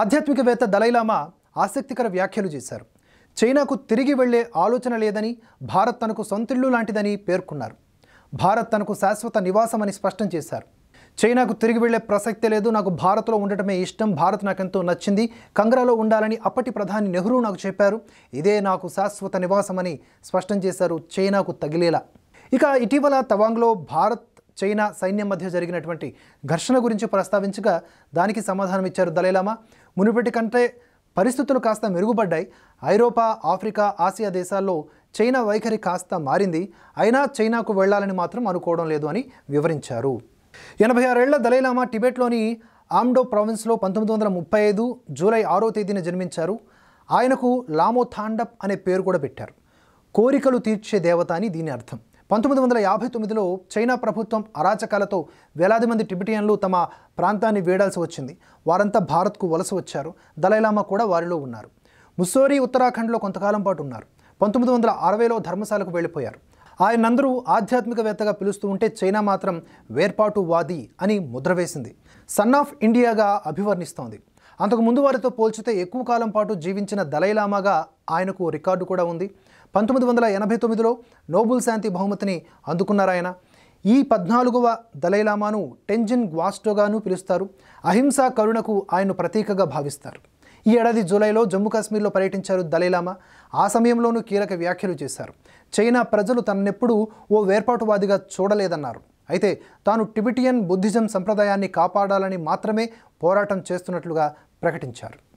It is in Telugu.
ఆధ్యాత్మికవేత్త దలైలామా ఆసక్తికర వ్యాఖ్యలు చేశారు చైనాకు తిరిగి వెళ్లే ఆలోచన లేదని భారత్ తనకు సొంతిల్లు లాంటిదని పేర్కొన్నారు భారత్ తనకు శాశ్వత నివాసమని స్పష్టం చేశారు చైనాకు తిరిగి వెళ్లే ప్రసక్తే లేదు నాకు భారత్లో ఉండటమే ఇష్టం భారత్ నాకెంతో నచ్చింది కంగ్రాలో ఉండాలని అప్పటి ప్రధాని నెహ్రూ నాకు చెప్పారు ఇదే నాకు శాశ్వత నివాసమని స్పష్టం చేశారు చైనాకు తగిలేలా ఇక ఇటీవల తవాంగ్లో భారత్ చైనా సైన్యం మధ్య జరిగినటువంటి ఘర్షణ గురించి ప్రస్తావించగా దానికి సమాధానం ఇచ్చారు దళైలామా మునుపటి కంటే పరిస్థితులు కాస్త మెరుగుపడ్డాయి ఐరోపా ఆఫ్రికా ఆసియా దేశాల్లో చైనా వైఖరి కాస్త మారింది అయినా చైనాకు వెళ్లాలని మాత్రం అనుకోవడం లేదు అని వివరించారు ఎనభై ఆరేళ్ల దళైలామా టిబెట్లోని ఆమ్డో ప్రావిన్స్లో పంతొమ్మిది వందల ముప్పై ఐదు జూలై ఆరో తేదీన జన్మించారు ఆయనకు లామో థాండప్ అనే పేరు కూడా పెట్టారు కోరికలు తీర్చే దేవత అని దీని అర్థం పంతొమ్మిది వందల యాభై తొమ్మిదిలో చైనా ప్రభుత్వం అరాచకాలతో వేలాది మంది టిబిటియన్లు తమ ప్రాంతాన్ని వేడాల్సి వచ్చింది వారంతా భారత్కు వలస వచ్చారు దలైలామా కూడా వారిలో ఉన్నారు ముస్సోరీ ఉత్తరాఖండ్లో కొంతకాలం పాటు ఉన్నారు పంతొమ్మిది వందల అరవైలో ధర్మశాలకు వెళ్ళిపోయారు ఆయనందరూ ఆధ్యాత్మికవేత్తగా పిలుస్తూ ఉంటే చైనా మాత్రం వేర్పాటువాది అని ముద్ర వేసింది సన్ ఆఫ్ ఇండియాగా అభివర్ణిస్తోంది అంతకుముందు వారితో పోల్చితే ఎక్కువ కాలం పాటు జీవించిన దలైలామాగా ఆయనకు రికార్డు కూడా ఉంది పంతొమ్మిది వందల ఎనభై తొమ్మిదిలో నోబుల్ శాంతి బహుమతిని అందుకున్నారాయన ఈ పద్నాలుగవ దలైలామాను టెంజిన్ గ్వాస్టోగాను పిలుస్తారు అహింసా కరుణకు ఆయన్ను ప్రతీకగా భావిస్తారు ఈ ఏడాది జూలైలో జమ్మూ కాశ్మీర్లో పర్యటించారు దలైలామా ఆ సమయంలోనూ కీలక వ్యాఖ్యలు చేశారు చైనా ప్రజలు తన్నెప్పుడూ ఓ వేర్పాటువాదిగా చూడలేదన్నారు అయితే తాను టిబిటియన్ బుద్ధిజం సంప్రదాయాన్ని కాపాడాలని మాత్రమే పోరాటం చేస్తున్నట్లుగా ప్రకటించారు